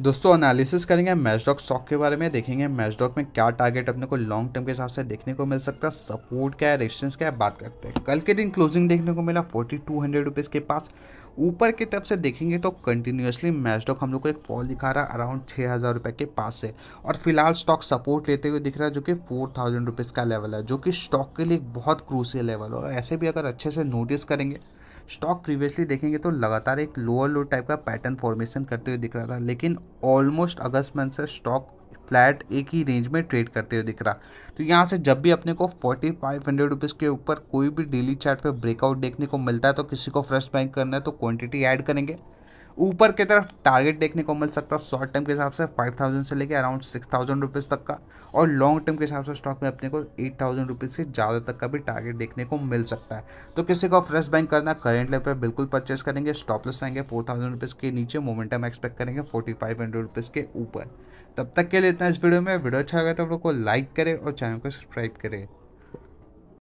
दोस्तों एनालिसिस करेंगे मैचडॉक स्टॉक के बारे में देखेंगे मैचडॉक में क्या टारगेट अपने को लॉन्ग टर्म के हिसाब से देखने को मिल सकता है सपोर्ट क्या है रेजिस्टेंस क्या है बात करते हैं कल के दिन क्लोजिंग देखने को मिला फोर्टी टू हंड्रेड रुपीज़ के पास ऊपर की तरफ से देखेंगे तो कंटिन्यूसली मैचडॉक हम लोग को एक फॉल दिखा रहा है अराउंड छः हज़ार रुपये के पास से और फिलहाल स्टॉक सपोर्ट लेते हुए दिख रहा है जो कि फोर थाउजेंड रुपीज़ का लेवल है जो कि स्टॉक के लिए बहुत क्रूसियल लेवल है और ऐसे भी अगर अच्छे से नोटिस करेंगे स्टॉक प्रीवियसली देखेंगे तो लगातार एक लोअर लो टाइप का पैटर्न फॉर्मेशन करते हुए दिख रहा था लेकिन ऑलमोस्ट अगस्त मंथ से स्टॉक फ्लैट एक ही रेंज में ट्रेड करते हुए दिख रहा तो यहाँ से जब भी अपने को फोर्टी फाइव हंड्रेड रुपीज़ के ऊपर कोई भी डेली चार्ट पे ब्रेकआउट देखने को मिलता है तो किसी को फ्रेश बैंक करना है तो क्वांटिटी ऐड करेंगे ऊपर की तरफ टारगेट देखने को मिल सकता है शॉर्ट टर्म के हिसाब से फाइव थाउजेंड से लेकर अराउंड सिक्स थाउजेंड रुपीज़ तक का और लॉन्ग टर्म के हिसाब से स्टॉक में अपने को एट थाउजेंड रुपीज़ से ज़्यादा तक का भी टारगेट देखने को मिल सकता है तो किसी को फ्रेश बैंक करना करेंट लेवल पर बिल्कुल परचेस करेंगे स्टॉपलेस आएंगे फोर थाउजेंड रुपीज़ के नीचे मोमेंटम एक्सपेक्ट करेंगे फोर्टी फाइव हंड्रेड रुपीज़ के ऊपर तब तक के लिए इतना इस वीडियो में वीडियो अच्छा लगा तो आप लोग को लाइक करें और चैनल को सब्सक्राइब करें